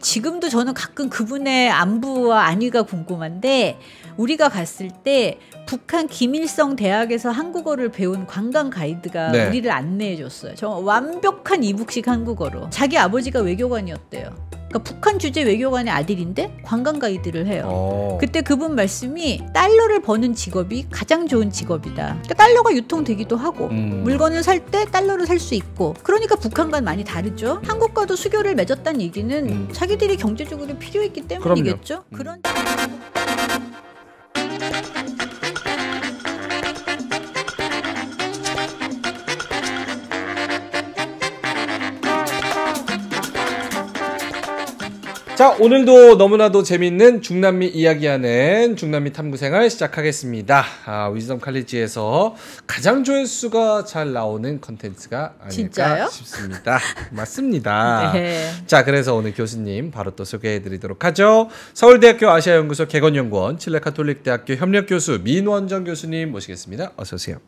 지금도 저는 가끔 그분의 안부와 안위가 궁금한데 우리가 갔을 때 북한 김일성 대학에서 한국어를 배운 관광 가이드가 네. 우리를 안내해 줬어요. 저 완벽한 이북식 한국어로. 자기 아버지가 외교관이었대요. 그러니까 북한 주재 외교관의 아들인데 관광 가이드를 해요. 오. 어. 그때 그분 말씀이 달러를 버는 직업이 가장 좋은 직업이다. 그러니까 달러가 유통되기도 하고 음. 물건을 살 때달러를살 수 있고 그러니까 북한과는 많이 다르죠. 한국과도 수교를 맺었다는 얘기는 음. 자기들이 경제적으로 필요했기 때문이겠죠. 그럼요. 그런. 자, 오늘도 너무나도 재밌는 중남미 이야기하는 중남미 탐구 생활 시작하겠습니다. 아, 위즈덤 칼리지에서 가장 조회수가 잘 나오는 컨텐츠가 아닐까 진짜요? 싶습니다. 맞습니다. 네. 자, 그래서 오늘 교수님 바로 또 소개해 드리도록 하죠. 서울대학교 아시아연구소 개건연구원 칠레 카톨릭대학교 협력교수 민원정 교수님 모시겠습니다. 어서 오세요.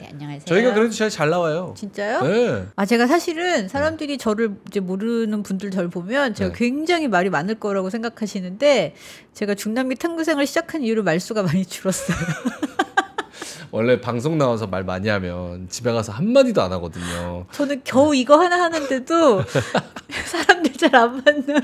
네, 안녕하세요. 저희가 그래도 제잘 나와요. 진짜요? 네. 아 제가 사실은 네. 사람들이 네. 저를 이제 모르는 분들 저를 보면 제가 네. 굉장히 말이 많을 거라고 생각하시는데 제가 중남미 탐구생활 시작한 이후로 말수가 많이 줄었어요. 원래 방송 나와서 말 많이 하면 집에 가서 한마디도 안 하거든요. 저는 겨우 이거 하나 하는데도 사람들 잘 안 만나고.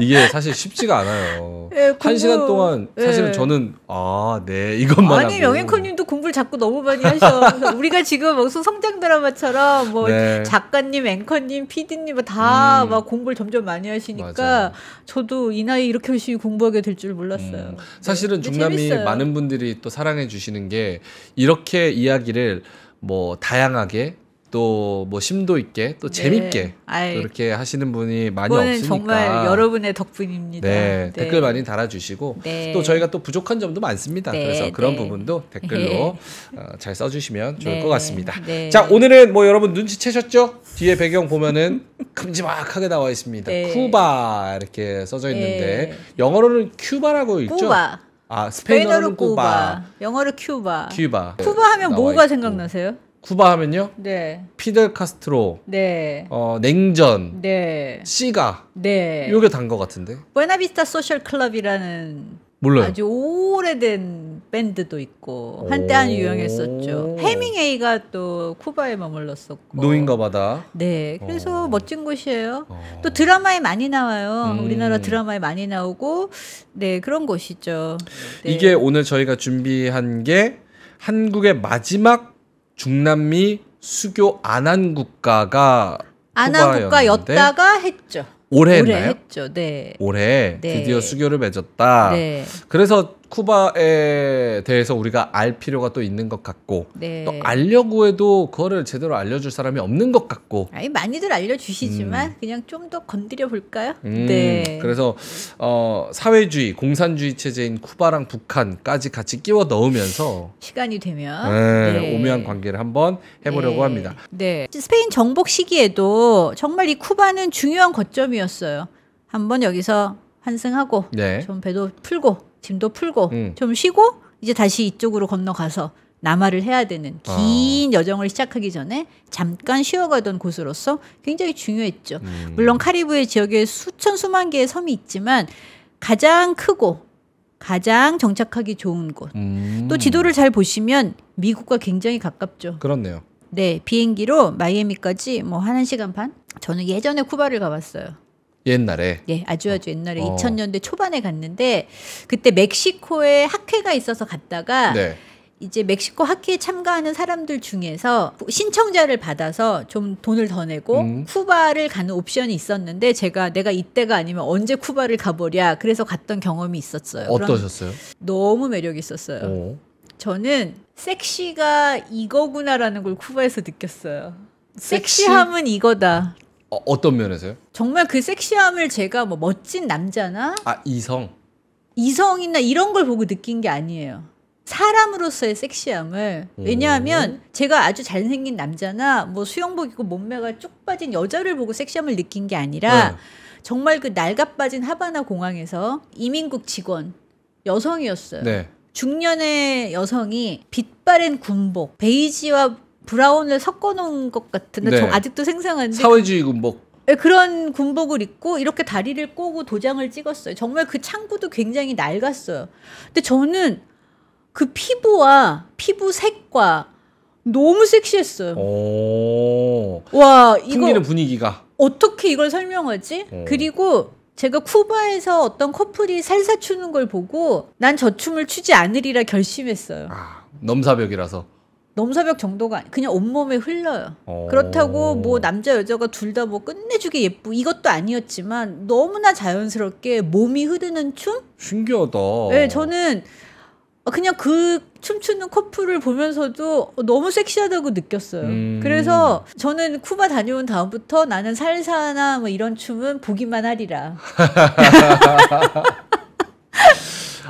이게 사실 쉽지가 않아요. 네, 공부, 한 시간 동안 사실은 네. 저는 아, 네, 이것만 아니, 명예코님도 공부를 자꾸 너무 많이 하셔. 우리가 지금 무슨 성장 드라마처럼 뭐 네. 작가님, 앵커님, 피디님 다막 음. 공부를 점점 많이 하시니까 맞아. 저도 이 나이 이렇게 열심히 공부하게 될 줄 몰랐어요. 음. 사실은 네. 중남미 많은 분들이 또 사랑해 주시는 게 이런 이렇게 이야기를 뭐 다양하게 또 뭐 심도 있게 또 네. 재밌게 또이렇게 하시는 분이 많이 없으니까 정말 여러분의 덕분입니다. 네, 네. 댓글 많이 달아주시고 네. 또 저희가 또 부족한 점도 많습니다. 네, 그래서 그런 네. 부분도 댓글로 어, 잘 써주시면 좋을 것 같습니다. 자 오늘은 뭐 여러분 눈치채셨죠? 뒤에 배경 보면은 큼지막하게 나와 있습니다. 쿠바 이렇게 써져 있는데 영어로는 큐바라고 있죠. 쿠바. 아스페인어를 쿠바, 영어를 큐바. 큐바. 쿠바 하면 뭐가 생각나세요? 쿠바 하면요? 네. 피델 카스트로. 네. 어, 냉전. 네. 시가. 네. 요게 단 거 같은데. 부에나비스타 소셜 클럽이라는 몰라요. 아주 오래된 밴드도 있고 한때 한 유행했었죠. 해밍웨이가 또 쿠바에 머물렀었고 노인과 바다. 네, 그래서 어. 멋진 곳이에요. 어. 또 드라마에 많이 나와요. 음. 우리나라 드라마에 많이 나오고 네 그런 곳이죠. 네. 이게 오늘 저희가 준비한 게 한국의 마지막 중남미 수교 안한 국가가 안한 국가였다가 했죠. 올해, 올해 했죠. 네. 올해 네. 드디어 수교를 맺었다. 네. 그래서 쿠바에 대해서 우리가 알 필요가 또 있는 것 같고 네. 또 알려고 해도 그거를 제대로 알려줄 사람이 없는 것 같고 아니 많이들 알려주시지만 음. 그냥 좀 더 건드려 볼까요? 음, 네. 그래서 어, 사회주의, 공산주의 체제인 쿠바랑 북한까지 같이 끼워 넣으면서 시간이 되면 네, 네. 오묘한 관계를 한번 해보려고 네. 합니다. 네. 스페인 정복 시기에도 정말 이 쿠바는 중요한 거점이었어요. 한번 여기서 환승하고 네. 좀 배도 풀고 짐도 풀고 음. 좀 쉬고 이제 다시 이쪽으로 건너가서 남하를 해야 되는 아. 긴 아. 여정을 시작하기 전에 잠깐 쉬어가던 곳으로서 굉장히 중요했죠. 음. 물론 카리브해 지역에 수천 수만 개의 섬이 있지만 가장 크고 가장 정착하기 좋은 곳. 음. 또 지도를 잘 보시면 미국과 굉장히 가깝죠. 그렇네요. 네, 비행기로 마이애미까지 뭐한 1시간 반? 저는 예전에 쿠바를 가봤어요. 옛날에 예 아주 아주 옛날에 2000년대 어. 초반에 갔는데 그때 멕시코에 학회가 있어서 갔다가 네. 이제 멕시코 학회에 참가하는 사람들 중에서 신청자를 받아서 좀 돈을 더 내고 음. 쿠바를 가는 옵션이 있었는데 제가 내가 이때가 아니면 언제 쿠바를 가보랴 그래서 갔던 경험이 있었어요. 어떠셨어요? 너무 매력 있었어요. 오. 어. 저는 섹시가 이거구나라는 걸 쿠바에서 느꼈어요. 섹시? 섹시함은 이거다. 어, 어떤 면에서요? 정말 그 섹시함을 제가 뭐 멋진 남자나 아 이성 이성이나 이런 걸 보고 느낀 게 아니에요. 사람으로서의 섹시함을 왜냐하면 제가 아주 잘생긴 남자나 뭐 수영복 입고 몸매가 쭉 빠진 여자를 보고 섹시함을 느낀 게 아니라 네. 정말 그 날가빠진 하바나 공항에서 이민국 직원 여성이었어요. 네. 중년의 여성이 빛바랜 군복, 베이지와 브라운을 섞어놓은 것 같은데 네. 아직도 생생한데 그 사회주의 군복 뭐. 네, 그런 군복을 입고 이렇게 다리를 꼬고 도장을 찍었어요. 정말 그 창구도 굉장히 낡았어요. 근데 저는 그 피부와 피부색과 너무 섹시했어요. 와 이거 분위기가 어떻게 이걸 설명하지? 오. 어. 그리고 제가 쿠바에서 어떤 커플이 살사 추는 걸 보고 난 저 춤을 추지 않으리라 결심했어요. 아, 넘사벽이라서. 넘사벽 정도가 아니, 그냥 온몸에 흘러요. 오. 어. 그렇다고 뭐 남자 여자가 둘 다 뭐 끝내주게 예쁘 이것도 아니었지만 너무나 자연스럽게 몸이 흐르는 춤? 신기하다. 네, 저는 그냥 그 춤추는 커플을 보면서도 너무 섹시하다고 느꼈어요. 음. 그래서 저는 쿠바 다녀온 다음부터 나는 살사나 뭐 이런 춤은 보기만 하리라.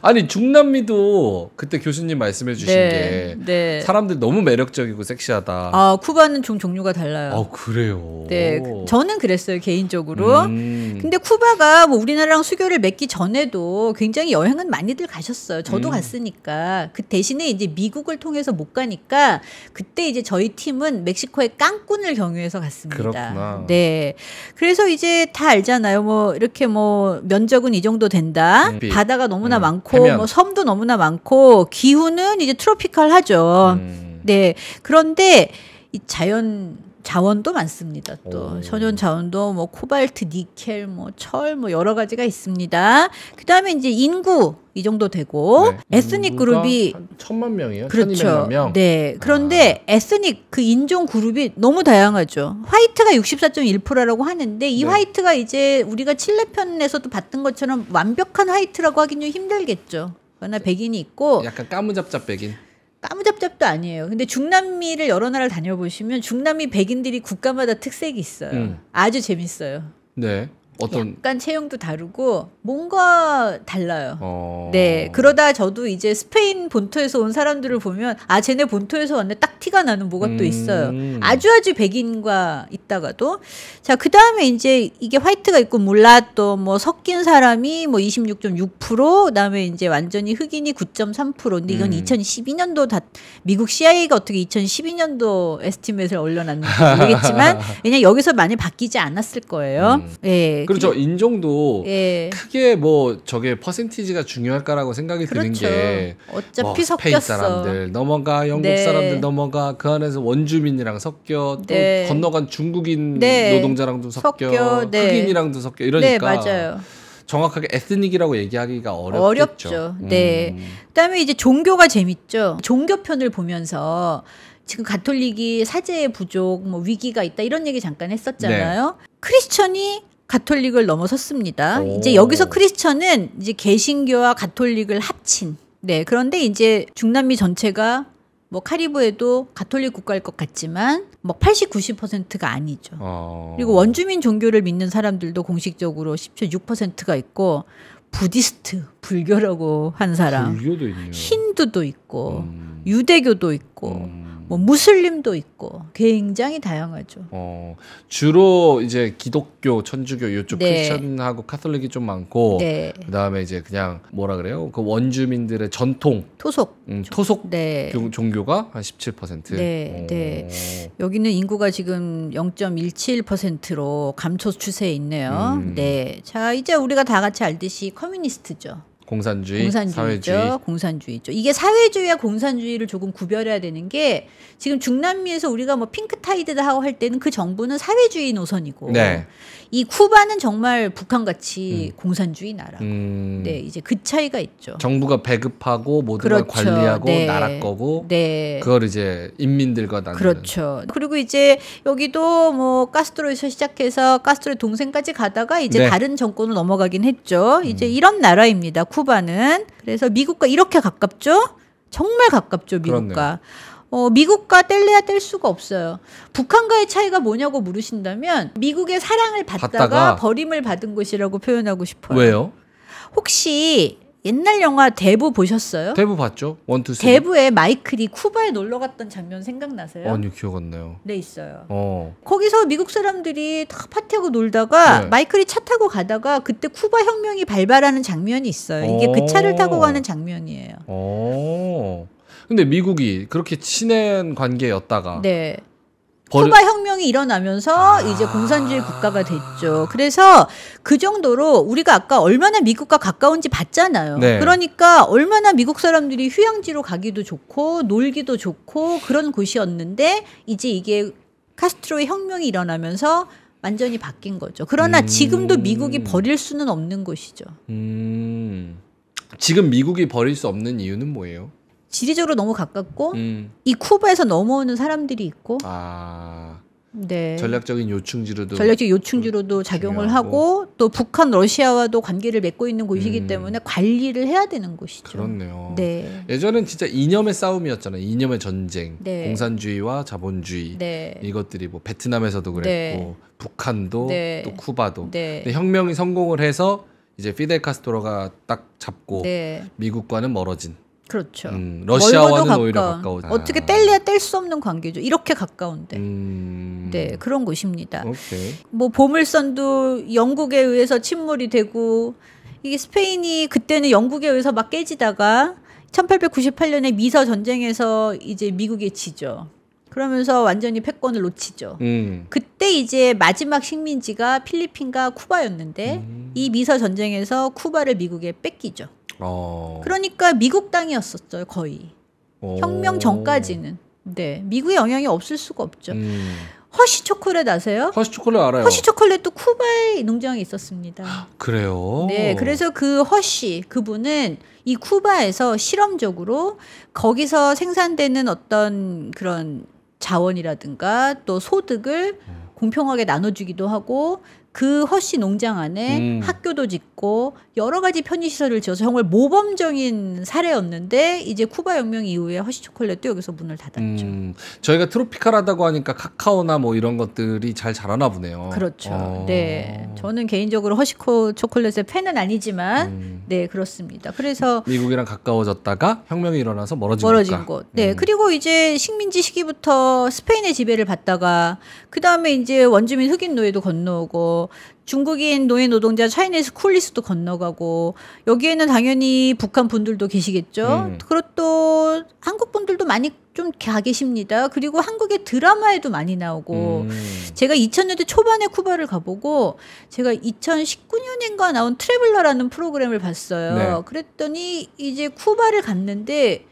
아니 중남미도 그때 교수님 말씀해 주신 네, 게 네. 사람들 너무 매력적이고 섹시하다. 아 쿠바는 좀 종류가 달라요. 아 그래요. 네, 그, 저는 그랬어요 개인적으로. 음. 근데 쿠바가 뭐 우리나라랑 수교를 맺기 전에도 굉장히 여행은 많이들 가셨어요. 저도 음. 갔으니까 그 대신에 이제 미국을 통해서 못 가니까 그때 이제 저희 팀은 멕시코의 깡꾼을 경유해서 갔습니다. 그렇구나. 네, 그래서 이제 다 알잖아요. 뭐 이렇게 뭐 면적은 이 정도 된다. 네. 바다가 너무나 음. 많고. 많고 해면. 뭐 섬도 너무나 많고 기후는 이제 트로피칼하죠. 음. 네. 그런데 이 자연 자원도 많습니다. 또 오. 천연 자원도 뭐 코발트, 니켈, 뭐 철, 뭐 여러 가지가 있습니다. 그 다음에 이제 인구 이 정도 되고 네. 에스닉 그룹이 천만 명이에요. 그렇죠. 명. 네. 아. 그런데 아. 에스닉 그 인종 그룹이 너무 다양하죠. 화이트가 64.1%라고 하는데 이 네. 화이트가 이제 우리가 칠레 편에서도 봤던 것처럼 완벽한 화이트라고 하긴 좀 힘들겠죠. 그러나 백인이 있고 약간 까무잡잡 백인. 까무잡잡도 아니에요. 근데 중남미를 여러 나라를 다녀보시면 중남미 백인들이 국가마다 특색이 있어요. 음. 아주 재밌어요. 네. 어떤 약간 체형도 다르고 뭔가 달라요. 어... 네 그러다 저도 이제 스페인 본토에서 온 사람들을 보면 아 쟤네 본토에서 왔네 딱 티가 나는 뭐가 음... 또 있어요. 아주 아주 백인과 있다가도 자 그 다음에 이제 이게 화이트가 있고 몰라도뭐 섞인 사람이 뭐 26.6% 그다음에 이제 완전히 흑인이 9.3% 근데 이건 음... 2012년도 다 미국 CIA가 어떻게 2012년도 에스티메트를 올려놨는지 모르겠지만 왜냐 여기서 많이 바뀌지 않았을 거예요. 음... 예. 그렇죠. 인종도 예. 크게 뭐 저게 퍼센티지가 중요할까라고 생각이 그렇죠. 드는 게 어차피 뭐 스페인 섞였어. 사람들 넘어가 영국 네. 사람들 넘어가 그 안에서 원주민이랑 섞여 또 네. 건너간 중국인 네. 노동자랑도 섞여, 섞여 네. 흑인이랑도 섞여 이러니까 네, 맞아요. 정확하게 에스닉이라고 얘기하기가 어렵겠죠. 어렵죠. 음. 네. 그다음에 이제 종교가 재밌죠. 종교 편을 보면서 지금 가톨릭이 사제의 부족, 뭐 위기가 있다 이런 얘기 잠깐 했었잖아요. 네. 크리스천이 가톨릭을 넘어섰습니다. 오. 이제 여기서 크리스천은 이제 개신교와 가톨릭을 합친. 네. 그런데 이제 중남미 전체가 뭐 카리브에도 가톨릭 국가일 것 같지만 뭐 80, 90%가 아니죠. 어. 그리고 원주민 종교를 믿는 사람들도 공식적으로 10.6%가 있고 부디스트 불교라고 한 사람, 불교도 있네요. 힌두도 있고 음. 유대교도 있고 음. 뭐 무슬림도 있고 굉장히 다양하죠. 어, 주로 이제 기독교, 천주교 이쪽 네. 크리스천하고 카톨릭이 좀 많고 네. 그다음에 이제 그냥 뭐라 그래요? 그 원주민들의 전통 토속 음, 토속 네. 종교가 한 17%. 네, 오. 네. 여기는 인구가 지금 0.17%로 감소 추세에 있네요. 음. 네. 자, 이제 우리가 다 같이 알듯이 커뮤니스트죠. 공산주의, 공산주의 사회주의. 공산주의죠. 이게 사회주의와 공산주의를 조금 구별해야 되는 게 지금 중남미에서 우리가 뭐 핑크타이드다 하고 할 때는 그 정부는 사회주의 노선이고 네. 이 쿠바는 정말 북한같이 음. 공산주의 나라. 음. 네, 이제 그 차이가 있죠. 정부가 배급하고 모든 그렇죠. 걸 관리하고 네. 나라 거고 네. 그걸 이제 인민들과 나누는 그렇죠. 그리고 이제 여기도 뭐 카스트로에서 시작해서 카스트로 동생까지 가다가 이제 네. 다른 정권으로 넘어가긴 했죠. 이제 음. 이런 나라입니다. 쿠 밴쿠버는 그래서 미국과 이렇게 가깝죠? 정말 가깝죠, 미국과. 어, 미국과 뗄래야 뗄 수가 없어요. 북한과의 차이가 뭐냐고 물으신다면 미국의 사랑을 받다가, 받다가 버림을 받은 곳이라고 표현하고 싶어요. 왜요? 혹시 옛날 영화 대부 보셨어요? 대부 봤죠. 원투 세. 대부에 마이클이 쿠바에 놀러 갔던 장면 생각나세요? 어, 아니요 기억 안 나요. 네 있어요. 어. 거기서 미국 사람들이 다 파티하고 놀다가 네. 마이클이 차 타고 가다가 그때 쿠바 혁명이 발발하는 장면이 있어요. 이게 오. 그 차를 타고 어. 가는 장면이에요. 오. 어. 근데 미국이 그렇게 친한 관계였다가 네. 버르... 쿠바 혁명이 일어나면서 아... 이제 공산주의 국가가 됐죠. 그래서 그 정도로 우리가 아까 얼마나 미국과 가까운지 봤잖아요. 네. 그러니까 얼마나 미국 사람들이 휴양지로 가기도 좋고 놀기도 좋고 그런 곳이었는데 이제 이게 카스트로의 혁명이 일어나면서 완전히 바뀐 거죠. 그러나 음... 지금도 미국이 버릴 수는 없는 곳이죠. 음... 지금 미국이 버릴 수 없는 이유는 뭐예요? 지리적으로 너무 가깝고 음. 이 쿠바에서 넘어오는 사람들이 있고 아. 네. 전략적인 요충지로도 전략적 요충지로도 음, 작용을 중요하고. 하고 또 북한 러시아와도 관계를 맺고 있는 곳이기 음. 때문에 관리를 해야 되는 곳이죠. 그렇네요. 네. 예전엔 진짜 이념의 싸움이었잖아요. 이념의 전쟁, 네. 공산주의와 자본주의 네. 이것들이 뭐 베트남에서도 그랬고 네. 북한도 네. 또 쿠바도 네. 근데 혁명이 성공을 해서 이제 피델 카스토로가 딱 잡고 미국과는 멀어진 그렇죠. 음, 러시아와는 가까운, 오히려 가까워. 어떻게 뗄래야 뗄 수 없는 관계죠. 이렇게 가까운데. 음... 네, 그런 곳입니다. 오케이. 뭐 보물선도 영국에 의해서 침몰이 되고 이게 스페인이 그때는 영국에 의해서 막 깨지다가 1898년에 미서 전쟁에서 이제 미국에 지죠. 그러면서 완전히 패권을 놓치죠. 음. 그때 이제 마지막 식민지가 필리핀과 쿠바였는데 음. 이 미서 전쟁에서 쿠바를 미국에 뺏기죠. 어. 그러니까 미국 땅이었었죠 거의 오. 어. 혁명 전까지는. 네 미국의 영향이 없을 수가 없죠. 음. 허쉬 초콜릿 아세요? 허쉬 초콜릿 알아요. 허시 초콜릿도 쿠바의 농장에 있었습니다. 아, 그래요? 네, 그래서 그허쉬 그분은 이 쿠바에서 실험적으로 거기서 생산되는 어떤 그런 자원이라든가 또 소득을 음. 공평하게 나눠주기도 하고 그 허씨 농장 안에 음. 학교도 짓고 여러 가지 편의시설을 지어서 정말 모범적인 사례였는데 이제 쿠바 혁명 이후에 허씨 초콜릿도 여기서 문을 닫았죠. 음. 저희가 트로피칼하다고 하니까 카카오나 뭐 이런 것들이 잘 자라나 보네요. 그렇죠. 어. 네, 저는 개인적으로 허시코 초콜릿의 팬은 아니지만 음. 네 그렇습니다. 그래서 미국이랑 가까워졌다가 혁명이 일어나서 멀어진, 멀어진 곳. 네, 음. 그리고 이제 식민지 시기부터 스페인의 지배를 받다가 그 다음에 이제 원주민 흑인 노예도 건너오고 중국인 노예 노동자 차이네스 쿨리스도 건너가고 여기에는 당연히 북한 분들도 계시겠죠. 음. 그리고 또 한국 분들도 많이 좀가 계십니다. 그리고 한국의 드라마에도 많이 나오고 음. 제가 2000년대 초반에 쿠바를 가보고 제가 2019년인가 나온 트래블러라는 프로그램을 봤어요. 네. 그랬더니 이제 쿠바를 갔는데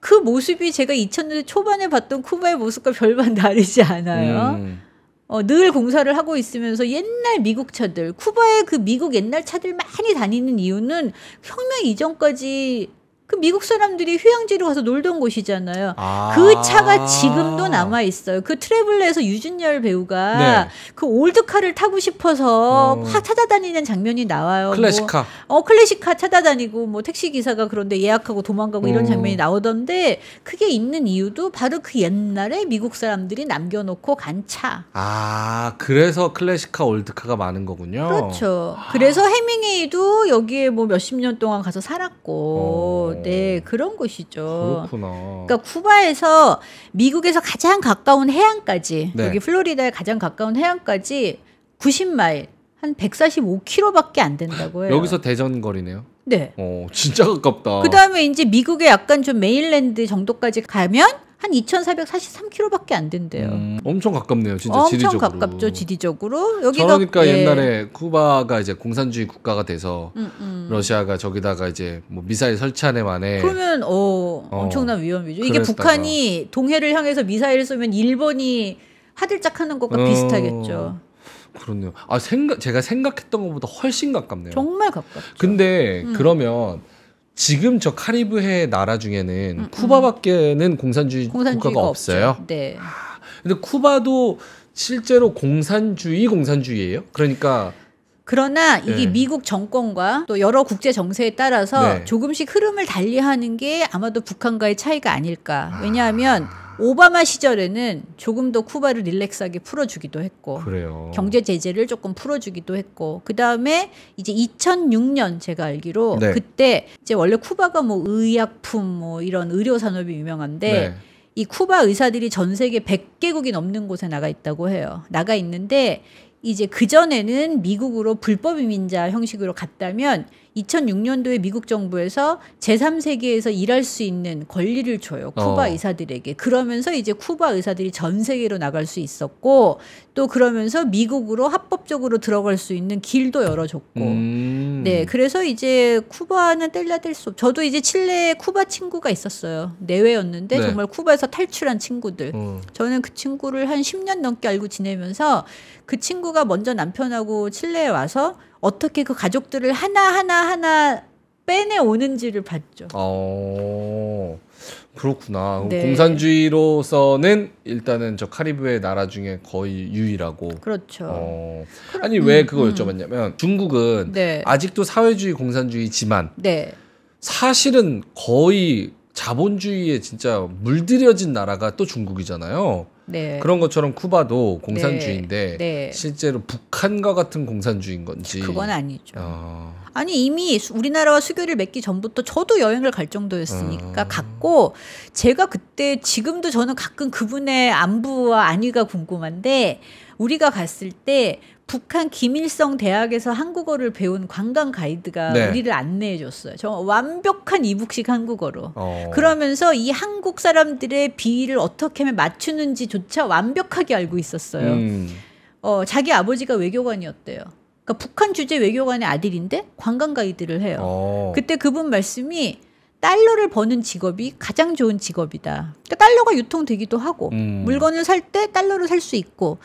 그 모습이 제가 2000년대 초반에 봤던 쿠바의 모습과 별반 다르지 않아요. 음. 어, 늘 공사를 하고 있으면서 옛날 미국 차들, 쿠바의 그 미국 옛날 차들 많이 다니는 이유는 혁명 이전까지 그 미국 사람들이 휴양지로 가서 놀던 곳이잖아요. 아. 그 차가 지금도 남아 있어요. 그 트래블러에서 유준열 배우가 네. 그 올드카를 타고 싶어서 어. 찾아다니는 장면이 나와요. 뭐 클래식카. 뭐, 어 클래식카 찾아다니고 뭐 택시 기사가 그런데 예약하고 도망가고 이런 음. 장면이 나오던데 그게 있는 이유도 바로 그 옛날에 미국 사람들이 남겨놓고 간 차. 아 그래서 클래식카 올드카가 많은 거군요. 그렇죠. 그래서 아. 해밍웨이도 여기에 뭐 몇십 년 동안 가서 살았고. 어. 네, 네, 그런 곳이죠. 그렇구나. 그러니까 쿠바에서 미국에서 가장 가까운 해안까지 네. 여기 플로리다에 가장 가까운 해안까지 90마일 한 145km밖에 안 된다고 해요. 여기서 대전 거리네요. 네. 어, 진짜 가깝다. 그다음에 이제 미국의 약간 좀 메일랜드 정도까지 가면 한 2,443km밖에 안 된대요. 음, 엄청 가깝네요, 진짜 엄청 지리적으로. 엄청 가깝죠, 지리적으로. 여기가 그러니까 예. 옛날에 쿠바가 이제 공산주의 국가가 돼서 음, 음. 러시아가 저기다가 이제 뭐 미사일 설치하네 만에 그러면 어, 어, 엄청난 위험이죠. 이게 북한이 동해를 향해서 미사일을 쏘면 일본이 하들짝 하는 것과 어, 비슷하겠죠. 그렇네요. 아 생각 제가 생각했던 것보다 훨씬 가깝네요. 정말 가깝죠. 근데 음. 그러면 지금 저 카리브해 나라 중에는 음, 음. 쿠바밖에는 공산주의 국가가 없어요. 네. 아, 근데 쿠바도 실제로 공산주의 공산주의예요. 그러니까 그러나 이게 네. 미국 정권과 또 여러 국제 정세에 따라서 네. 조금씩 흐름을 달리하는 게 아마도 북한과의 차이가 아닐까. 왜냐하면 아... 오바마 시절에는 조금 더 쿠바를 릴렉스하게 풀어주기도 했고 그래요. 경제 제재를 조금 풀어주기도 했고 그 다음에 이제 2006년 제가 알기로 네. 그때 이제 원래 쿠바가 뭐 의약품 뭐 이런 의료 산업이 유명한데 네. 이 쿠바 의사들이 전 세계 100개국이 넘는 곳에 나가 있다고 해요. 나가 있는데 이제 그전에는 미국으로 불법 이민자 형식으로 갔다면 2006년도에 미국 정부에서 제3세계에서 일할 수 있는 권리를 줘요. 쿠바 어. 의사들에게. 그러면서 이제 쿠바 의사들이 전 세계로 나갈 수 있었고 또 그러면서 미국으로 합법적으로 들어갈 수 있는 길도 열어줬고. 음. 네. 그래서 이제 쿠바는 뗄라 뗄 수. 없. 저도 이제 칠레에 쿠바 친구가 있었어요. 내외였는데 네. 정말 쿠바에서 탈출한 친구들. 음. 저는 그 친구를 한 10년 넘게 알고 지내면서 그 친구가 먼저 남편하고 칠레에 와서 어떻게 그 가족들을 하나하나 하나 빼내오는지를 봤죠. 어, 그렇구나. 네. 공산주의로서는 일단은 저 카리브의 나라 중에 거의 유일하고. 그렇죠. 어, 아니, 왜 음, 그거 음. 여쭤봤냐면 중국은 네. 아직도 사회주의 공산주의지만 네. 사실은 거의 자본주의에 진짜 물들여진 나라가 또 중국이잖아요. 네. 그런 것처럼 쿠바도 공산주의인데 네. 네. 실제로 북한과 같은 공산주의인 건지 그건 아니죠. 어. 아니 이미 우리나라와 수교를 맺기 전부터 저도 여행을 갈 정도였으니까 어. 갔고 제가 그때 지금도 저는 가끔 그분의 안부와 안위가 궁금한데 우리가 갔을 때 북한 김일성 대학에서 한국어를 배운 관광 가이드가 네. 우리를 안내해 줬어요. 정말 완벽한 이북식 한국어로. 어. 그러면서 이 한국 사람들의 비위를 어떻게 하면 맞추는지조차 완벽하게 알고 있었어요. 음. 어, 자기 아버지가 외교관이었대요. 그러니까 북한 주재 외교관의 아들인데 관광 가이드를 해요. 어. 그때 그분 말씀이 달러를 버는 직업이 가장 좋은 직업이다. 그러니까 달러가 유통되기도 하고 음. 물건을 살 때달러를살 수 있고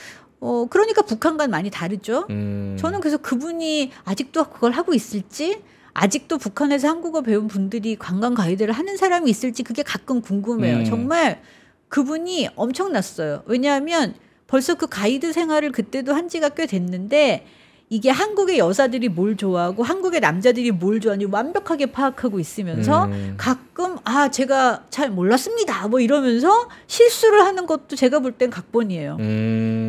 어, 그러니까 북한과는 많이 다르죠. 음. 저는 그래서 그분이 아직도 그걸 하고 있을지, 아직도 북한에서 한국어 배운 분들이 관광 가이드를 하는 사람이 있을지 그게 가끔 궁금해요. 음. 정말 그분이 엄청났어요. 왜냐하면 벌써 그 가이드 생활을 그때도 한 지가 꽤 됐는데, 이게 한국의 여사들이 뭘 좋아하고 한국의 남자들이 뭘 좋아하는지 완벽하게 파악하고 있으면서 음. 가끔 아 제가 잘 몰랐습니다 뭐 이러면서 실수를 하는 것도 제가 볼 땐 각본이에요. 음.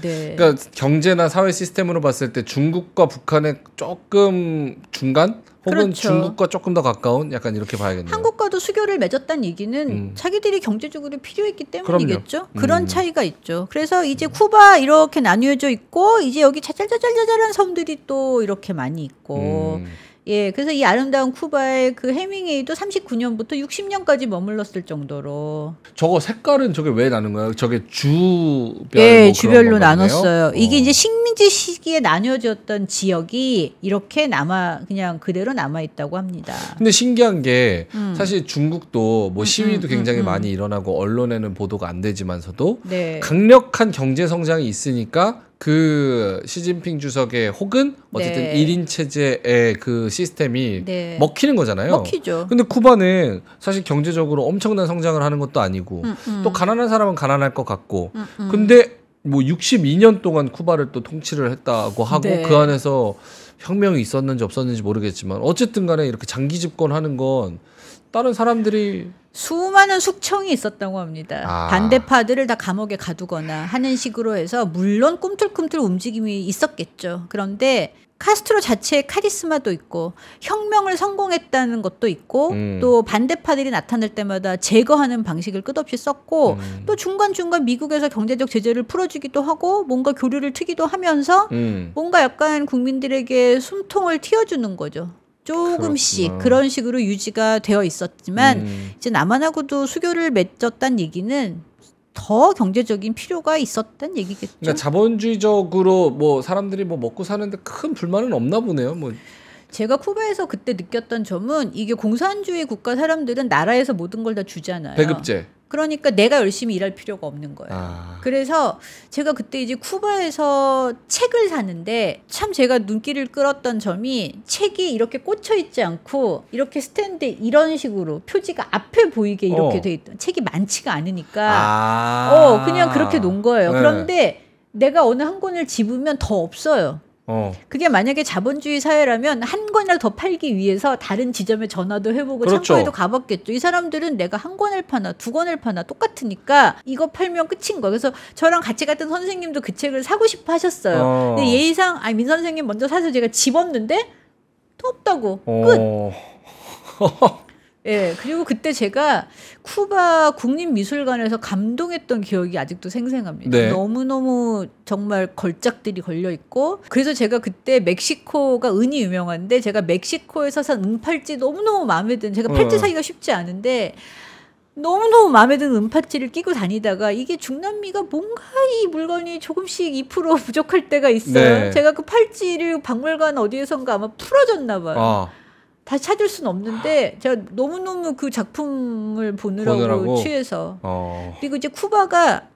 네. 그러니까 경제나 사회 시스템으로 봤을 때 중국과 북한의 조금 중간 혹은 그렇죠. 중국과 조금 더 가까운 약간 이렇게 봐야겠네요. 한국과도 수교를 맺었다는 얘기는 음. 자기들이 경제적으로 필요했기 때문이겠죠. 음. 그런 차이가 있죠. 그래서 이제 쿠바 이렇게 나뉘어져 있고 이제 여기 자잘자잘자잘한 섬들이 또 이렇게 많이 있고 음. 예, 그래서 이 아름다운 쿠바의 그 해밍웨이도 39년부터 60년까지 머물렀을 정도로. 저거 색깔은 저게 왜 나는 거야? 저게 주별 예, 뭐 주별로 나눴어요. 어. 이게 이제 식민지 시기에 나뉘어졌던 지역이 이렇게 남아 그냥 그대로 남아 있다고 합니다. 근데 신기한 게 음. 사실 중국도 뭐 음, 시위도 음, 음, 굉장히 음. 많이 일어나고 언론에는 보도가 안 되지만서도 네. 강력한 경제 성장이 있으니까 그 시진핑 주석의 혹은 어쨌든 네. 1인 체제의 그 시스템이 네. 먹히는 거잖아요. 먹히죠. 근데 쿠바는 사실 경제적으로 엄청난 성장을 하는 것도 아니고 음, 음. 또 가난한 사람은 가난할 것 같고 음, 음. 근데 뭐 62년 동안 쿠바를 또 통치를 했다고 하고 네. 그 안에서 혁명이 있었는지 없었는지 모르겠지만 어쨌든 간에 이렇게 장기 집권하는 건 다른 사람들이 수많은 숙청이 있었다고 합니다. 아. 반대파들을 다 감옥에 가두거나 하는 식으로 해서 물론 꿈틀꿈틀 움직임이 있었겠죠. 그런데 카스트로 자체의 카리스마도 있고 혁명을 성공했다는 것도 있고 음. 또 반대파들이 나타날 때마다 제거하는 방식을 끝없이 썼고 음. 또 중간중간 미국에서 경제적 제재를 풀어주기도 하고 뭔가 교류를 트기도 하면서 음. 뭔가 약간 국민들에게 숨통을 틔워주는 거죠. 조금씩 그렇구나. 그런 식으로 유지가 되어 있었지만 음. 이제 남한하고도 수교를 맺었다는 얘기는 더 경제적인 필요가 있었던 얘기겠죠. 그러니까 자본주의적으로 뭐 사람들이 뭐 먹고 사는데 큰 불만은 없나 보네요. 뭐 제가 쿠바에서 그때 느꼈던 점은 이게 공산주의 국가 사람들은 나라에서 모든 걸 다 주잖아요. 배급제. 그러니까 내가 열심히 일할 필요가 없는 거예요. 아. 그래서 제가 그때 이제 쿠바에서 책을 사는데 참 제가 눈길을 끌었던 점이 책이 이렇게 꽂혀 있지 않고 이렇게 스탠드 이런 식으로 표지가 앞에 보이게 이렇게 어. 돼 있던 책이 많지가 않으니까 아. 어 그냥 그렇게 놓은 거예요. 네. 그런데 내가 어느 한 권을 집으면 더 없어요. 어. 그게 만약에 자본주의 사회라면 한권을더 팔기 위해서 다른 지점에 전화도 해보고 그렇죠. 창고에도 가봤겠죠. 이 사람들은 내가 한 권을 파나 두 권을 파나 똑같으니까 이거 팔면 끝인 거야. 그래서 저랑 같이 갔던 선생님도 그 책을 사고 싶어 하셨어요. 어. 근데 예의상 아니 민 선생님 먼저 사서 제가 집었는데 또 없다고 어. 끝. 예, 그리고 그때 제가 쿠바 국립미술관에서 감동했던 기억이 아직도 생생합니다. 네. 너무너무 정말 걸작들이 걸려있고, 그래서 제가 그때 멕시코가 은이 유명한데, 제가 멕시코에서 산 은팔찌 너무너무 마음에 든, 제가 팔찌 어. 사기가 쉽지 않은데, 너무너무 마음에 든 은팔찌를 끼고 다니다가 이게 중남미가 뭔가 이 물건이 조금씩 2% 부족할 때가 있어요. 네. 제가 그 팔찌를 박물관 어디에선가 아마 풀어줬나 봐요. 아. 다시 찾을 수는 없는데 제가 너무너무 그 작품을 보느라고, 보느라고? 취해서 어. 그리고 이제 쿠바가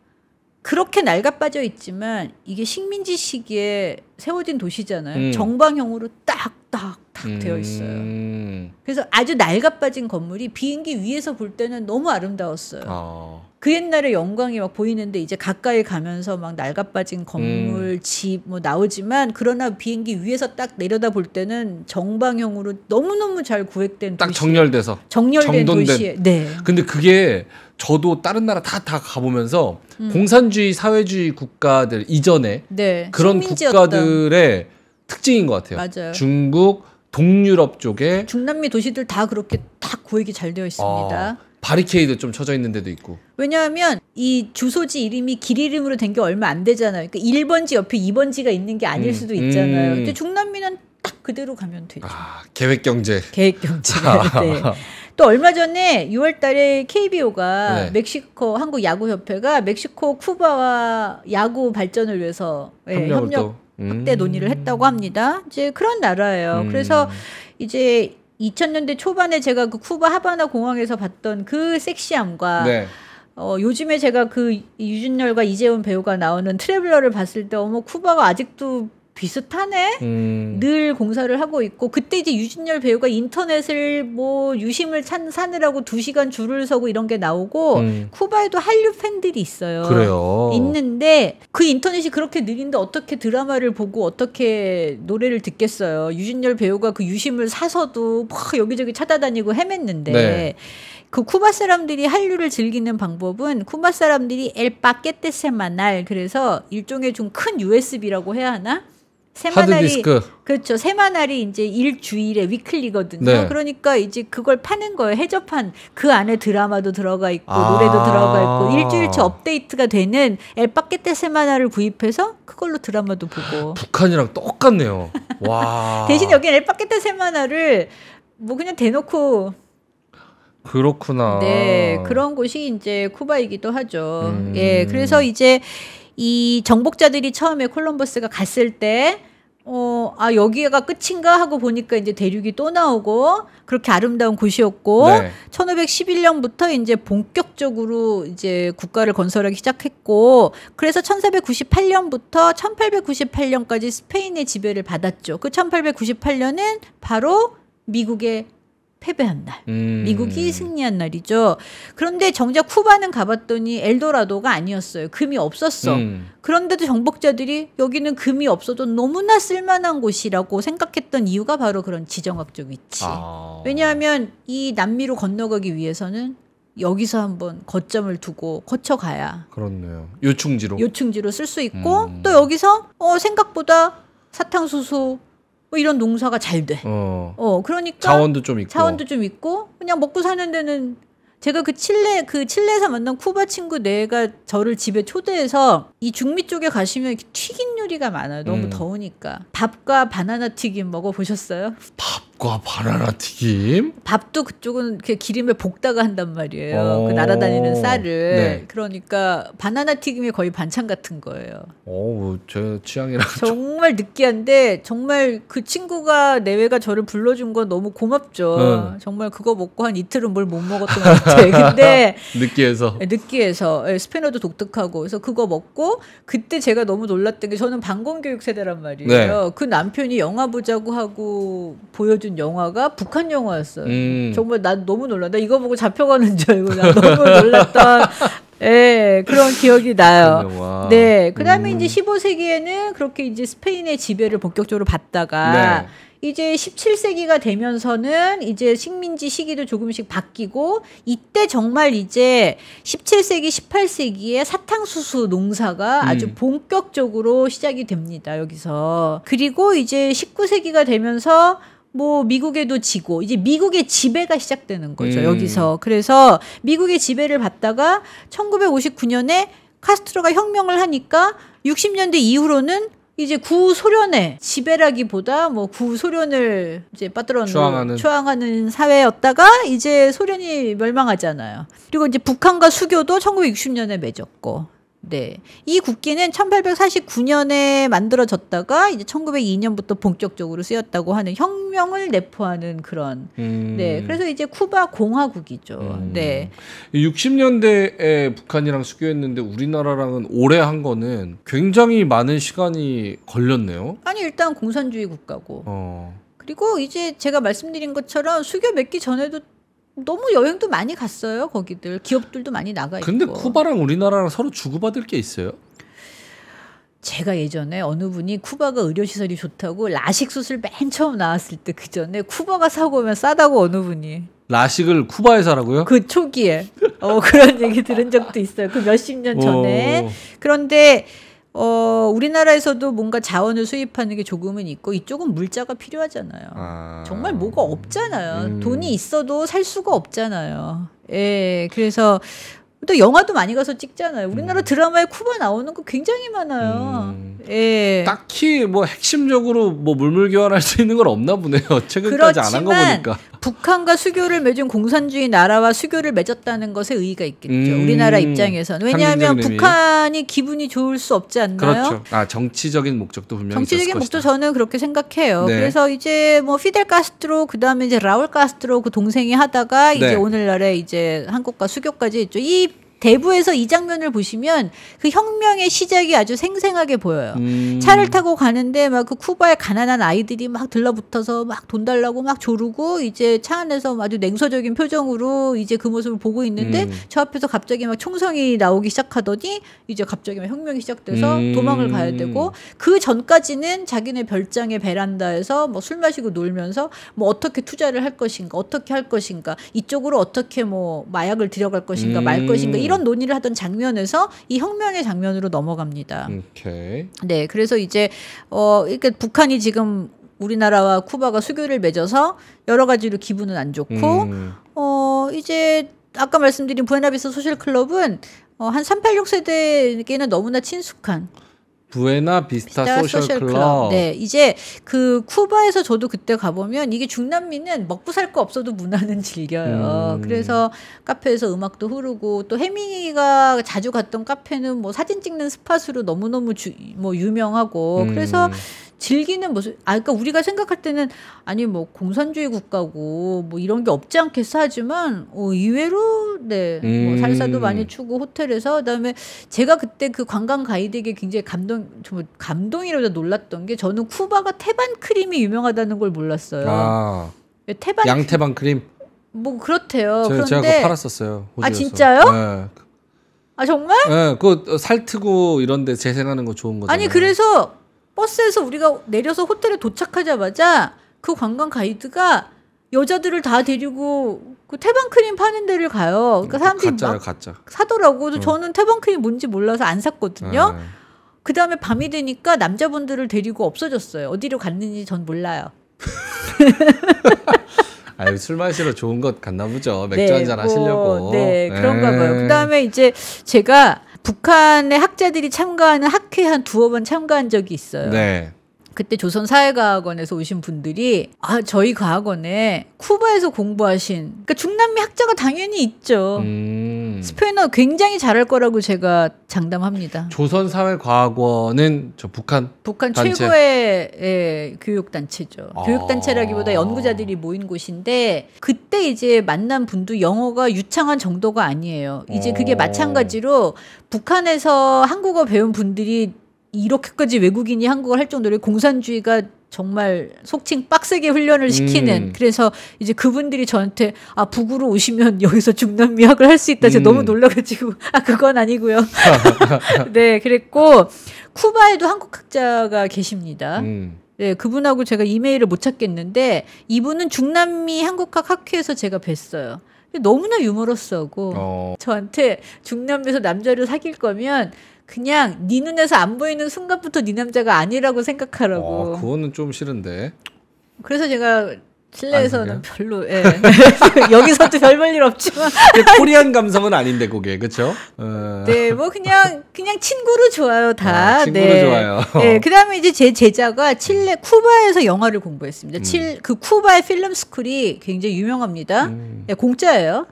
그렇게 낡아빠져 있지만 이게 식민지 시기에 세워진 도시잖아요. 음. 정방형으로 딱 딱, 딱 되어 있어요. 음. 그래서 아주 낡아빠진 건물이 비행기 위에서 볼 때는 너무 아름다웠어요. 어. 그 옛날에 영광이 막 보이는데 이제 가까이 가면서 막 낡아빠진 건물, 음. 집뭐 나오지만 그러나 비행기 위에서 딱 내려다 볼 때는 정방형으로 너무너무 잘 구획된 딱 도시. 정렬돼서 정렬된 정돈된. 도시에. 네. 근데 그게 저도 다른 나라 다 다 가보면서 음. 공산주의 사회주의 국가들 이전에 네. 그런 국가들의 특징인 것 같아요. 맞아요. 중국, 동유럽 쪽에 중남미 도시들 다 그렇게 다 고액이 잘 되어 있습니다. 아, 바리케이드 좀 쳐져 있는 데도 있고. 왜냐하면 이 주소지 이름이 길 이름으로 된 게 얼마 안 되잖아요. 그러니까 1번지 옆에 2번지가 있는 게 아닐 음, 수도 있잖아요. 음. 근데 중남미는 딱 그대로 가면 되죠. 아, 계획 경제. 계획 경제. 네. 또 얼마 전에 6월 달에 KBO가 네. 멕시코 한국 야구 협회가 멕시코 쿠바와 야구 발전을 위해서 예, 협력 확대 음. 논의를 했다고 합니다. 이제 그런 나라예요. 음. 그래서 이제 2000년대 초반에 제가 그 쿠바 하바나 공항에서 봤던 그 섹시함과 네. 어, 요즘에 제가 그 유준열과 이재훈 배우가 나오는 트래블러를 봤을 때 어머 쿠바가 아직도 비슷하네. 음. 늘 공사를 하고 있고 그때 이제 유진열 배우가 인터넷을 뭐 유심을 찬 사느라고 두 시간 줄을 서고 이런 게 나오고 음. 쿠바에도 한류 팬들이 있어요. 그래요. 있는데 그 인터넷이 그렇게 느린데 어떻게 드라마를 보고 어떻게 노래를 듣겠어요. 유진열 배우가 그 유심을 사서도 막 여기저기 찾아다니고 헤맸는데. 네. 그 쿠바 사람들이 한류를 즐기는 방법은 쿠바 사람들이 엘빠케테 세마날 그래서 일종의 좀 큰 USB라고 해야 하나? 세마날이 그렇죠. 세마날이 이제 일주일에 위클리거든요. 네. 그러니까 이제 그걸 파는 거예요. 해접한 그 안에 드라마도 들어가 있고 아 노래도 들어가 있고 일주일치 업데이트가 되는 엘파게떼 세마날을 구입해서 그걸로 드라마도 보고 북한이랑 똑같네요. 와. 대신 여기는 엘파게떼 세마날을 뭐 그냥 대놓고 그렇구나. 네, 그런 곳이 이제 쿠바이기도 하죠. 음. 예, 그래서 이제 이 정복자들이 처음에 콜럼버스가 갔을 때 어, 아, 여기가 끝인가 하고 보니까 이제 대륙이 또 나오고 그렇게 아름다운 곳이었고 네. 1511년부터 이제 본격적으로 이제 국가를 건설하기 시작했고 그래서 1498년부터 1898년까지 스페인의 지배를 받았죠. 그 1898년은 바로 미국의 패배한 날. 음. 미국이 승리한 날이죠. 그런데 정작 쿠바는 가봤더니 엘도라도가 아니었어요. 금이 없었어. 음. 그런데도 정복자들이 여기는 금이 없어도 너무나 쓸만한 곳이라고 생각했던 이유가 바로 그런 지정학적 위치. 아. 왜냐하면 이 남미로 건너가기 위해서는 여기서 한번 거점을 두고 거쳐가야. 그렇네요. 요충지로. 요충지로 쓸 수 있고 음. 또 여기서 어 생각보다 사탕수수 뭐 이런 농사가 잘 돼. 어. 어. 그러니까 자원도 좀 있고 자원도 좀 있고 그냥 먹고 사는 데는 제가 그 칠레 그 칠레에서 만난 쿠바 친구 네가 저를 집에 초대해서 이 중미 쪽에 가시면 이렇게 튀긴 요리가 많아요. 너무 음. 더우니까 밥과 바나나 튀김 먹어 보셨어요? 밥과 바나나 튀김. 밥도 그쪽은 기름에 볶다가 한단 말이에요. 그 날아다니는 쌀을. 네. 그러니까 바나나 튀김이 거의 반찬 같은 거예요. 어, 뭐 제 취향이랑 정말 느끼한데 정말 그 친구가 내외가 저를 불러준 건 너무 고맙죠. 응. 네. 정말 그거 먹고 한 이틀은 뭘 못 먹었던 것 같아요. 근데 느끼해서 네, 느끼해서 예, 스페인도 독특하고 그래서 그거 먹고 그때 제가 너무 놀랐던 게 저는 방공교육 세대란 말이에요. 네. 그 남편이 영화 보자고 하고 보여준 준 영화가 북한 영화였어요. 음. 정말 난 너무 놀랐다 이거 보고 잡혀가는 줄 알고 난 너무 놀랐던 예, 그런 기억이 나요. 네. 그 다음에 음. 이제 15세기에는 그렇게 이제 스페인의 지배를 본격적으로 받다가 네. 이제 17세기가 되면서는 이제 식민지 시기도 조금씩 바뀌고 이때 정말 이제 17세기, 18세기에 사탕수수 농사가 음. 아주 본격적으로 시작이 됩니다. 여기서. 그리고 이제 19세기가 되면서 뭐 미국에도 지고 이제 미국의 지배가 시작되는 거죠. 음. 여기서. 그래서 미국의 지배를 받다가 1959년에 카스트로가 혁명을 하니까 60년대 이후로는 이제 구소련의 지배라기보다 뭐 구소련을 이제 빠뜨려 추앙하는. 추앙하는 사회였다가 이제 소련이 멸망하잖아요. 그리고 이제 북한과 수교도 1960년에 맺었고 네. 이 국기는 1849년에 만들어졌다가 이제 1902년부터 본격적으로 쓰였다고 하는 혁명을 내포하는 그런 음. 네. 그래서 이제 쿠바 공화국이죠. 음. 네. 60년대에 북한이랑 수교했는데 우리나라랑은 오래 한 거는 굉장히 많은 시간이 걸렸네요. 아니, 일단 공산주의 국가고. 어. 그리고 이제 제가 말씀드린 것처럼 수교 맺기 전에도 너무 여행도 많이 갔어요 거기들 기업들도 많이 나가 근 있고. 근데 쿠바랑 우리나라랑 서로 주고받을 게 있어요? 제가 예전에 어느 분이 쿠바가 의료시설이 좋다고 라식 수술 맨 처음 나왔을 때 그 전에 쿠바가 사고 오면 싸다고 어느 분이 라식을 쿠바에서 하라고요? 그 초기에 어, 그런 얘기 들은 적도 있어요. 그 몇십 년 전에. 오. 그런데 어, 우리나라에서도 뭔가 자원을 수입하는 게 조금은 있고 이쪽은 물자가 필요하잖아요. 아... 정말 뭐가 없잖아요. 음... 돈이 있어도 살 수가 없잖아요. 예, 그래서 또 영화도 많이 가서 찍잖아요. 우리나라 음. 드라마에 쿠바 나오는 거 굉장히 많아요. 음. 예. 딱히 뭐 핵심적으로 뭐 물물 교환할 수 있는 건 없나 보네요. 최근까지 안 한 거 보니까. 북한과 수교를 맺은 공산주의 나라와 수교를 맺었다는 것에 의의가 있겠죠. 음. 우리나라 입장에서는 왜냐하면 북한이 기분이 좋을 수 없지 않나요? 그렇죠. 아 정치적인 목적도 분명히 정치적인 목적 저는 그렇게 생각해요. 네. 그래서 이제 뭐 피델 카스트로 그 다음에 이제 라울 카스트로 그 동생이 하다가 이제 네. 오늘날에 이제 한국과 수교까지 있죠. 이 대부에서 이 장면을 보시면 그 혁명의 시작이 아주 생생하게 보여요. 음. 차를 타고 가는데 막 그 쿠바의 가난한 아이들이 막 들러붙어서 막 돈 달라고 막 조르고 이제 차 안에서 아주 냉소적인 표정으로 이제 그 모습을 보고 있는데 음. 저 앞에서 갑자기 막 총성이 나오기 시작하더니 이제 갑자기 막 혁명이 시작돼서 음. 도망을 가야 되고 그 전까지는 자기네 별장의 베란다에서 뭐 술 마시고 놀면서 뭐 어떻게 투자를 할 것인가 어떻게 할 것인가 이쪽으로 어떻게 뭐 마약을 들여갈 것인가 말 음. 것인가 이런 음. 논의를 하던 장면에서 이 혁명의 장면으로 넘어갑니다. 오케이. 네, 그래서 이제 어 이렇게 북한이 지금 우리나라와 쿠바가 수교를 맺어서 여러 가지로 기분은 안 좋고 음. 어 이제 아까 말씀드린 부에나비스 소셜 클럽은 어, 한 386세대에게는 너무나 친숙한 부에나 비스타, 비스타 소셜, 소셜 클럽. 클럽. 네, 이제 그 쿠바에서 저도 그때 가보면 이게 중남미는 먹고 살 거 없어도 문화는 즐겨요. 음. 그래서 카페에서 음악도 흐르고 또 해밍이가 자주 갔던 카페는 뭐 사진 찍는 스팟으로 너무너무 주, 뭐 유명하고 음. 그래서 즐기는 모습. 아, 그러니까 우리가 생각할 때는 아니 뭐 공산주의 국가고 뭐 이런 게 없지 않겠어 하지만 어, 의외로 네, 뭐 살사도 많이 음. 추고 호텔에서 그다음에 제가 그때 그 관광 가이드에게 굉장히 감동, 정말 감동이라도 놀랐던 게 저는 쿠바가 태반 크림이 유명하다는 걸 몰랐어요. 아. 태반 양태반 크림. 뭐 그렇대요. 제, 그런데 제가 그거 팔았었어요. 호주에서. 아 진짜요? 네. 아 정말? 네, 그거 살트고 이런데 재생하는 거 좋은 거죠. 아니 그래서 버스에서 우리가 내려서 호텔에 도착하자마자 그 관광 가이드가 여자들을 다 데리고 그 태방 크림 파는 데를 가요. 그러니까 음, 그 사람들이 가짜야, 막 가짜. 사더라고. 응. 어. 저는 태방 크림 뭔지 몰라서 안 샀거든요. 응. 네. 그 다음에 밤이 되니까 남자분들을 데리고 없어졌어요. 어디로 갔는지 전 몰라요. 아유 술 마시러 좋은 것 갔나 보죠. 맥주 네, 한잔 하시려고. 뭐, 네, 그런가 네. 봐요. 그 다음에 이제 제가 북한의 학자들이 참가하는 학회 한 두어 번 참가한 적이 있어요. 네. 그때 조선사회과학원에서 오신 분들이 아 저희 과학원에 쿠바에서 공부하신 그러니까 중남미 학자가 당연히 있죠. 음. 스페인어 굉장히 잘할 거라고 제가 장담합니다. 조선사회과학원은 저 북한 북한 단체. 최고의 예, 교육 단체죠. 아. 교육 단체라기보다 연구자들이 모인 곳인데 그때 이제 만난 분도 영어가 유창한 정도가 아니에요. 이제 그게 마찬가지로 북한에서 한국어 배운 분들이 이렇게까지 외국인이 한국을 할 정도로 공산주의가 정말 속칭 빡세게 훈련을 시키는 음. 그래서 이제 그분들이 저한테 아 북으로 오시면 여기서 중남미학을 할 수 있다 제가 음. 너무 놀라가지고 아 그건 아니고요 네 그랬고 쿠바에도 한국학자가 계십니다 음. 네 그분하고 제가 이메일을 못 찾겠는데 이분은 중남미 한국학 학회에서 제가 뵀어요 너무나 유머러스하고 어. 저한테 중남미에서 남자를 사귈 거면 그냥 네 눈에서 안 보이는 순간부터 네 남자가 아니라고 생각하라고. 어, 그거는 좀 싫은데. 그래서 제가 실내에서는 별로 예. 여기서도 별 볼 일 없지만 그 코리안 감성은 아닌데 그게 그렇죠? 네, 뭐 그냥 그냥 친구로 좋아요 다. 아, 친구로 네. 좋아요. 네, 그다음에 이제 제 제자가 칠레 음. 쿠바에서 영화를 공부했습니다. 음. 칠그 쿠바의 필름 스쿨이 굉장히 유명합니다. 음. 네, 공짜예요.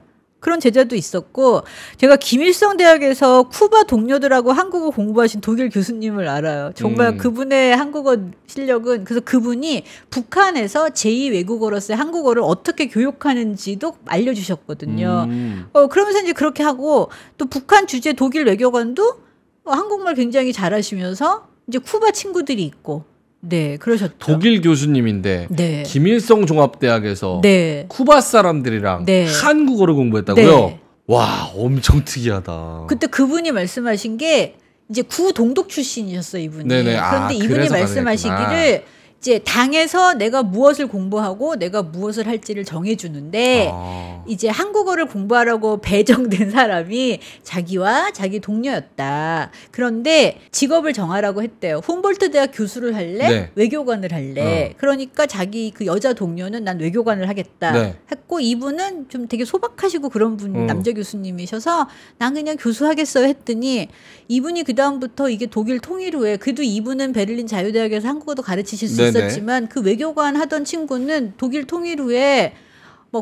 그런 제자도 있었고 제가 김일성 대학에서 쿠바 동료들하고 한국어 공부하신 독일 교수님을 알아요. 정말 음. 그분의 한국어 실력은 그래서 그분이 북한에서 제2 외국어로서의 한국어를 어떻게 교육하는지도 알려주셨거든요. 음. 어, 그러면서 이제 그렇게 하고 또 북한 주재 독일 외교관도 어, 한국말 굉장히 잘하시면서 이제 쿠바 친구들이 있고 네, 그러셨죠. 독일 교수님인데 네. 김일성 종합대학에서 네. 쿠바 사람들이랑 네. 한국어를 공부했다고요? 네. 와, 엄청 특이하다. 그때 그분이 말씀하신 게 이제 구 동독 출신이셨어요, 이분이. 네네. 아, 그런데 아, 이분이 말씀하시기를 이제 당에서 내가 무엇을 공부하고 내가 무엇을 할지를 정해주는데 아. 이제 한국어를 공부하라고 배정된 사람이 자기와 자기 동료였다. 그런데 직업을 정하라고 했대요. 훔볼트 대학 교수를 할래? 네. 외교관을 할래? 어. 그러니까 자기 그 여자 동료는 난 외교관을 하겠다 네. 했고 이분은 좀 되게 소박하시고 그런 분 음. 남자 교수님이셔서 난 그냥 교수하겠어 했더니 이분이 그 다음부터 이게 독일 통일 후에 그도 이분은 베를린 자유대학에서 한국어도 가르치실 수 네. 있었지만 네. 그 외교관 하던 친구는 독일 통일 후에 막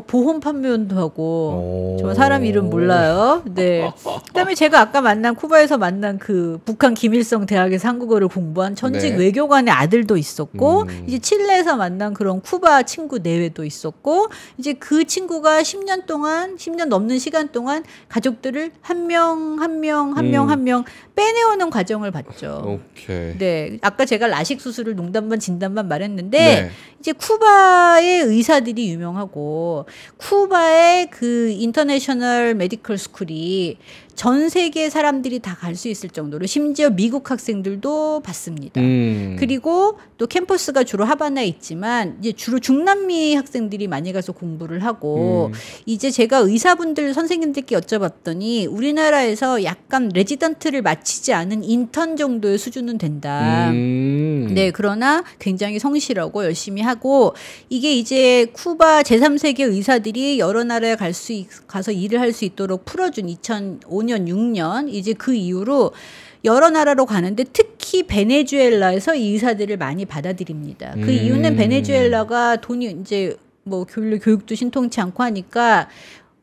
뭐 보험 판매원도 하고 저 사람 이름 몰라요. 네. 그다음에 제가 아까 만난 쿠바에서 만난 그 북한 김일성 대학에서 한국어를 공부한 전직 네. 외교관의 아들도 있었고 음. 이제 칠레에서 만난 그런 쿠바 친구 내외도 있었고 이제 그 친구가 10년 동안 10년 넘는 시간 동안 가족들을 한 명 한 명 한 명 한명 한 명, 한 명, 한명 음. 빼내오는 과정을 봤죠. 오케이. 네. 아까 제가 라식 수술을 농담반진담반 말했는데 네. 이제 쿠바의 의사들이 유명하고 쿠바의 그 인터내셔널 메디컬 스쿨이 전 세계 사람들이 다 갈 수 있을 정도로 심지어 미국 학생들도 봤습니다 음. 그리고 또 캠퍼스가 주로 하바나에 있지만 이제 주로 중남미 학생들이 많이 가서 공부를 하고 음. 이제 제가 의사분들 선생님들께 여쭤봤더니 우리나라에서 약간 레지던트를 마치지 않은 인턴 정도의 수준은 된다. 음. 네, 그러나 굉장히 성실하고 열심히 하고 이게 이제 쿠바 제3세계 의사들이 여러 나라에 갈 수 가서 일을 할 수 있도록 풀어준 2005 5년, 6년 이제 그 이후로 여러 나라로 가는데 특히 베네수엘라에서 이 의사들을 많이 받아들입니다. 그 음. 이유는 베네수엘라가 돈이 이제 뭐 교육, 교육도 신통치 않고 하니까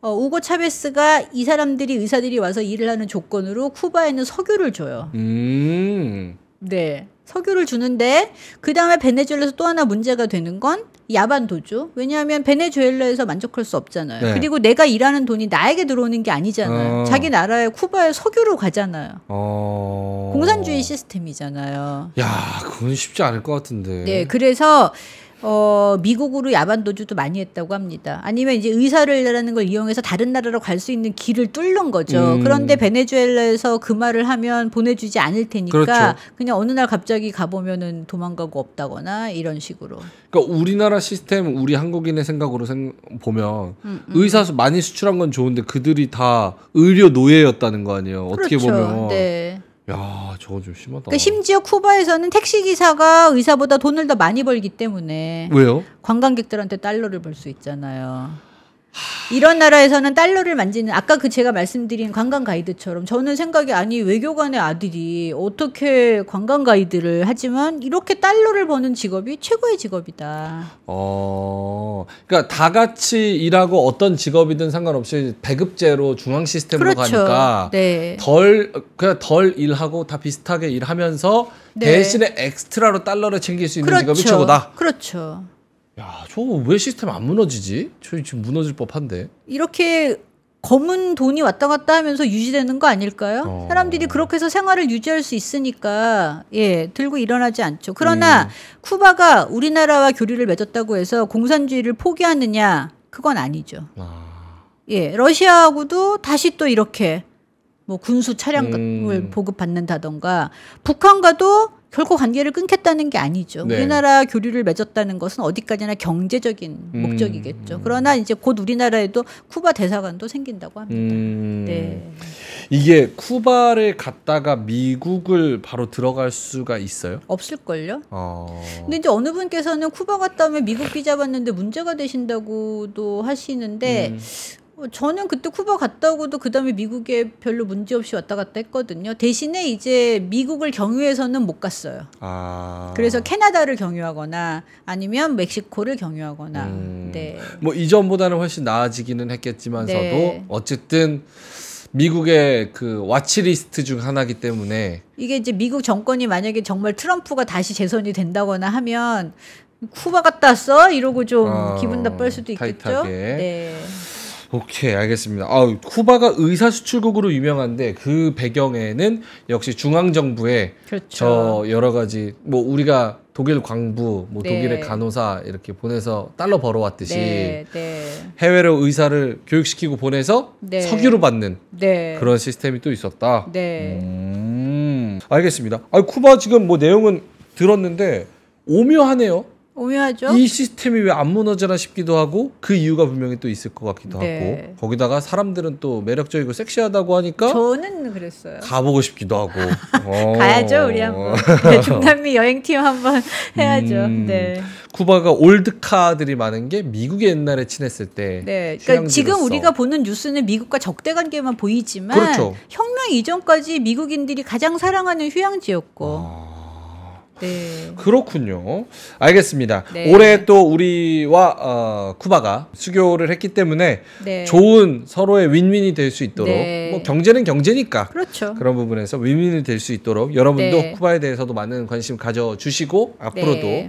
어, 우고 차베스가 이 사람들이 의사들이 와서 일을 하는 조건으로 쿠바에는 석유를 줘요. 음. 네. 석유를 주는데 그 다음에 베네수엘라에서 또 하나 문제가 되는 건 야반 도주. 왜냐하면 베네수엘라에서 만족할 수 없잖아요. 네. 그리고 내가 일하는 돈이 나에게 들어오는 게 아니잖아요. 어. 자기 나라의 쿠바에 석유로 가잖아요. 어. 공산주의 시스템이잖아요. 야, 그건 쉽지 않을 것 같은데. 네, 그래서 어, 미국으로 야반도주도 많이 했다고 합니다. 아니면 이제 의사를라는 걸 이용해서 다른 나라로 갈 수 있는 길을 뚫는 거죠. 음. 그런데 베네수엘라에서 그 말을 하면 보내주지 않을 테니까 그렇죠. 그냥 어느 날 갑자기 가보면은 도망가고 없다거나 이런 식으로. 그러니까 우리나라 시스템, 우리 한국인의 생각으로 생, 보면 음, 음. 의사 많이 수출한 건 좋은데 그들이 다 의료 노예였다는 거 아니에요. 어떻게 그렇죠. 보면. 네. 야, 저거 좀 심하다. 그러니까 심지어 쿠바에서는 택시 기사가 의사보다 돈을 더 많이 벌기 때문에 왜요? 관광객들한테 달러를 벌 수 있잖아요. 이런 나라에서는 달러를 만지는 아까 그 제가 말씀드린 관광 가이드처럼 저는 생각이 아니 외교관의 아들이 어떻게 관광 가이드를 하지만 이렇게 달러를 버는 직업이 최고의 직업이다. 어, 그러니까 다 같이 일하고 어떤 직업이든 상관없이 배급제로 중앙 시스템으로 그렇죠. 가니까 네. 덜 그냥 덜 일하고 다 비슷하게 일하면서 네. 대신에 엑스트라로 달러를 챙길 수 있는 그렇죠. 직업이 최고다. 그렇죠. 야, 저거 왜 시스템 안 무너지지? 저 지금 무너질 법한데. 이렇게 검은 돈이 왔다 갔다 하면서 유지되는 거 아닐까요? 어. 사람들이 그렇게 해서 생활을 유지할 수 있으니까 예 들고 일어나지 않죠. 그러나 음. 쿠바가 우리나라와 교류를 맺었다고 해서 공산주의를 포기하느냐 그건 아니죠. 아. 예 러시아하고도 다시 또 이렇게 뭐 군수 차량을 음. 보급받는다던가 북한과도 결코 관계를 끊겠다는 게 아니죠. 네. 우리나라 교류를 맺었다는 것은 어디까지나 경제적인 음. 목적이겠죠. 그러나 이제 곧 우리나라에도 쿠바 대사관도 생긴다고 합니다. 음. 네. 이게 쿠바를 갔다가 미국을 바로 들어갈 수가 있어요? 없을걸요. 어. 근데 이제 어느 분께서는 쿠바 갔다 오면 미국 비자 받는데 문제가 되신다고도 하시는데 음. 뭐 저는 그때 쿠바 갔다 오고도 그 다음에 미국에 별로 문제 없이 왔다 갔다 했거든요. 대신에 이제 미국을 경유해서는 못 갔어요. 아... 그래서 캐나다를 경유하거나 아니면 멕시코를 경유하거나. 음... 네. 뭐 이전보다는 훨씬 나아지기는 했겠지만서도 네. 어쨌든 미국의 그 와치리스트 중 하나기 때문에 이게 이제 미국 정권이 만약에 정말 트럼프가 다시 재선이 된다거나 하면 쿠바 갔다 왔어 이러고 좀 어... 기분 나쁠 수도 있겠죠. 타이트하게. 네. 오케이 알겠습니다. 아 쿠바가 의사 수출국으로 유명한데 그 배경에는 역시 중앙 정부의 그렇죠. 저 여러 가지 뭐 우리가 독일 광부, 뭐 네. 독일의 간호사 이렇게 보내서 달러 벌어왔듯이 네, 네. 해외로 의사를 교육시키고 보내서 네. 석유로 받는 네. 그런 시스템이 또 있었다. 네. 음, 알겠습니다. 아 쿠바 지금 뭐 내용은 들었는데 오묘하네요. 오묘하죠. 이 시스템이 왜 안무너져라 싶기도 하고 그 이유가 분명히 또 있을 것 같기도 네. 하고 거기다가 사람들은 또 매력적이고 섹시하다고 하니까 저는 그랬어요. 가보고 싶기도 하고 어. 가야죠 우리 한번 네, 중남미 여행팀 한번 음. 해야죠. 음, 네. 쿠바가 올드카들이 많은 게미국의 옛날에 친했을 때. 네. 그러니까 지금 우리가 보는 뉴스는 미국과 적대 관계만 보이지만 그렇죠. 혁명 이전까지 미국인들이 가장 사랑하는 휴양지였고. 아. 네. 그렇군요. 알겠습니다. 네. 올해 또 우리와 어, 쿠바가 수교를 했기 때문에 네. 좋은 서로의 윈윈이 될 수 있도록 네. 뭐 경제는 경제니까 그렇죠. 그런 부분에서 윈윈이 될 수 있도록 여러분도 네. 쿠바에 대해서도 많은 관심 가져주시고 앞으로도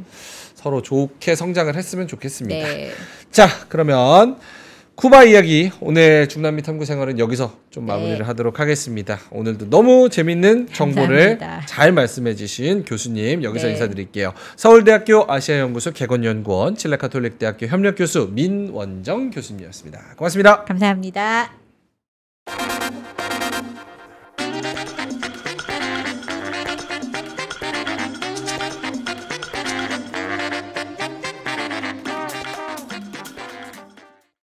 서로 좋게 성장을 했으면 좋겠습니다. 자 그러면. 쿠바 이야기 오늘 중남미 탐구 생활은 여기서 좀 마무리를 네. 하도록 하겠습니다. 오늘도 너무 재밌는 정보를 감사합니다. 잘 말씀해 주신 교수님 여기서 네. 인사드릴게요. 서울대학교 아시아연구소 개건연구원 칠레카톨릭대학교 협력교수 민원정 교수님이었습니다. 고맙습니다. 감사합니다.